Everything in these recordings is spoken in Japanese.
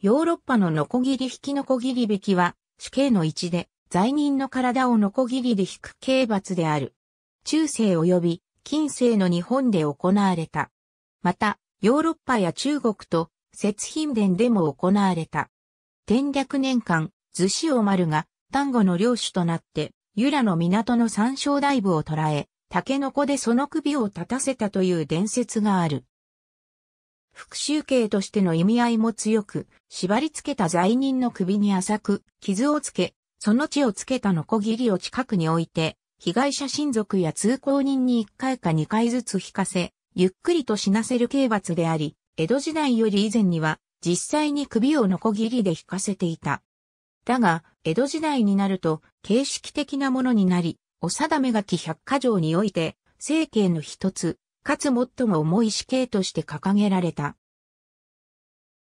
ヨーロッパのノコギリ引きノコギリ引きは、死刑の一で、罪人の体をノコギリで引く刑罰である。中世及び近世の日本で行われた。また、ヨーロッパや中国と、雪品殿でも行われた。天略年間、図志を丸が、丹後の領主となって、由良の港の山椒大部を捕らえ、竹の子でその首を立たせたという伝説がある。復讐刑としての意味合いも強く、縛り付けた罪人の首に浅く、傷をつけ、その血をつけたノコギリを近くに置いて、被害者親族や通行人に1回か2回ずつ引かせ、ゆっくりと死なせる刑罰であり、江戸時代より以前には、実際に首をノコギリで引かせていた。だが、江戸時代になると、形式的なものになり、お定め書き百科条において、政刑の一つ、かつ最も重い死刑として掲げられた。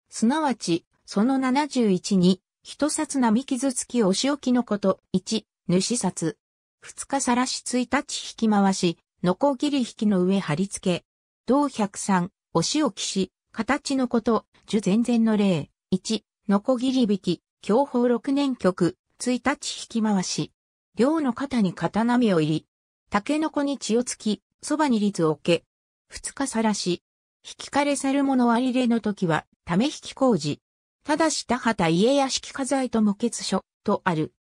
すなわち、その71に、人殺並傷つきお仕置きのこと、1、主殺。2日さらし1日引き回し、のこぎり引きの上貼り付け。同103、お仕置きし、形のこと、樹前前の例、1、のこぎり引き、享保6年局、1日引き回し。両の肩に刀身を入り、竹の子に血をつき、そばに律を置け。二日さらし。引き枯れ去る者割れの時は、ため引き工事。ただし田畑家屋敷家財と無欠書、とある。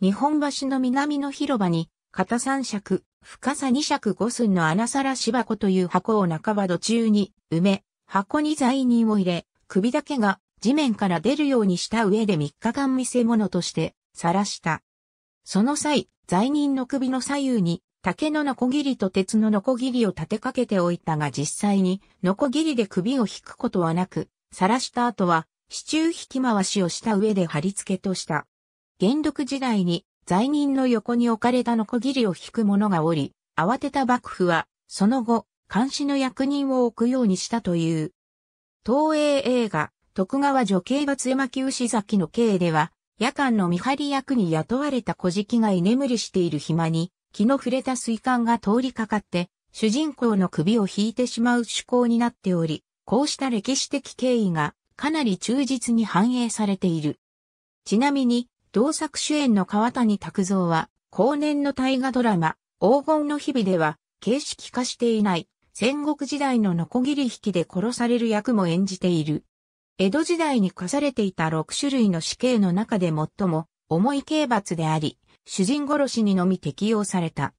日本橋の南の広場に、片三尺、深さ二尺五寸の穴らし箱という箱を半ば土中に埋め、箱に罪人を入れ、首だけが地面から出るようにした上で三日間見せ物として晒した。その際、罪人の首の左右に竹のノコギリと鉄のノコギリを立てかけておいたが実際にノコギリで首を引くことはなく、晒した後は支柱引き回しをした上で貼り付けとした。元禄時代に罪人の横に置かれたノコギリを引く者がおり、慌てた幕府は、その後、監視の役人を置くようにしたという。東映映画、徳川女系罰絵巻牛崎の刑では、夜間の見張り役に雇われた小敷が居眠りしている暇に、気の触れた水管が通りかかって、主人公の首を引いてしまう趣向になっており、こうした歴史的経緯がかなり忠実に反映されている。ちなみに、同作主演の川谷拓造は、後年の大河ドラマ、黄金の日々では、形式化していない戦国時代のノコギリ引きで殺される役も演じている。江戸時代に課されていた6種類の死刑の中で最も重い刑罰であり、主人殺しにのみ適用された。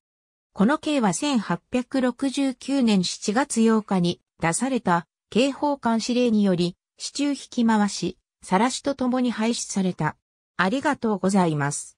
この刑は1869年7月8日に出された刑法官指令により、市中引き回し、晒しとともに廃止された。ありがとうございます。